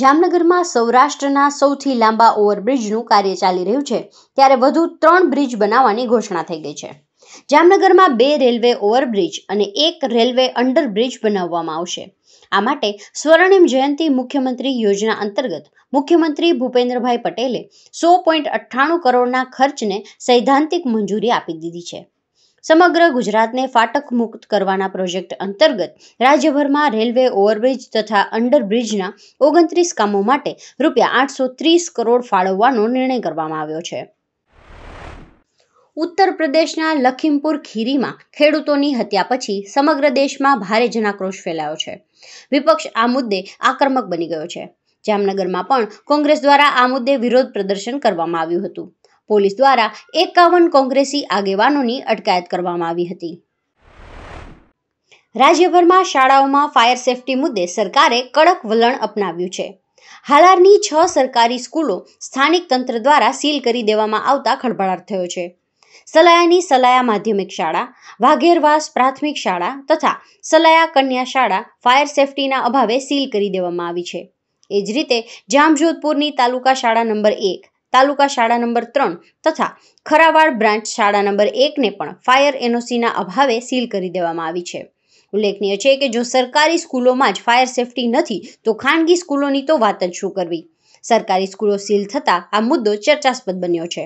જામનગરમાં સૌરાષ્ટ્રના સૌથી લાંબા ઓવરબ્રિજનું કાર્ય ચાલી રહ્યું છે ત્યારે વધુ ત્રણ બ્રિજ બનાવવાની ઘોષણા થઈ ગઈ છે જામનગરમાં બે રેલવે ઓવરબ્રિજ અને એક રેલવે અંડરબ્રિજ બનાવવામાં આવશે આ માટે સ્વર્ણિમ જયંતિ મુખ્યમંત્રી યોજના અંતર્ગત મુખ્યમંત્રી ભૂપેન્દ્રભાઈ પટેલે સો પોઈન્ટ અઠ્ઠાણું કરોડના ખર્ચને સૈદ્ધાંતિક મંજૂરી આપી દીધી છે સમગ્ર ગુજરાતને ફાટક મુક્ત કરવાના પ્રોજેક્ટ અંતર્ગત રાજ્યભરમાં રેલવે ઓવરબ્રિજ તથા અંડરબ્રિજના ઓગણત્રીસ કામો માટે રૂપિયા આઠસો ત્રીસ કરોડ ફાળવવાનો નિર્ણય કરવામાં આવ્યો છે ઉત્તર પ્રદેશના લખીમપુર ખીરીમાં ખેડૂતોની હત્યા પછી સમગ્ર દેશમાં ભારે જનાક્રોશ ફેલાયો છે વિપક્ષ આ મુદ્દે આક્રમક બની ગયો છે જામનગરમાં પણ કોંગ્રેસ દ્વારા આ મુદ્દે વિરોધ પ્રદર્શન કરવામાં આવ્યું હતું પોલીસ દ્વારા એકાવન કોંગ્રેસી આગેવાનોની અટકાયત કરવામાં આવી હતી રાજ્યભરમાં શાળાઓમાં ફાયર સેફટી મુદ્દે સરકારે કડક વલણ અપનાવ્યું છે હાલારની છ સરકારી સ્કૂલો સ્થાનિક તંત્ર દ્વારા સીલ કરી દેવામાં આવતા ખળભળાટ થયો છે સલાયાની સલાયા માધ્યમિક શાળા વાઘેરવાસ પ્રાથમિક શાળા તથા સલાયા કન્યા શાળા ફાયર સેફટીના અભાવે સીલ કરી દેવામાં આવી છે એ જ રીતે જામજોધપુરની તાલુકા શાળા નંબર એક તાલુકા શાળા નંબર ત્રણ તથા ખરાવાડ બ્રાન્ચ શાળા નંબર એકને પણ ફાયર એનઓસીના અભાવે સીલ કરી દેવામાં આવી છે ઉલ્લેખનીય છે કે જો સરકારી સ્કૂલોમાં જ ફાયર સેફટી નથી તો ખાનગી સ્કૂલોની તો વાત જ શું કરવી સરકારી સ્કૂલો સીલ થતાં આ મુદ્દો ચર્ચાસ્પદ બન્યો છે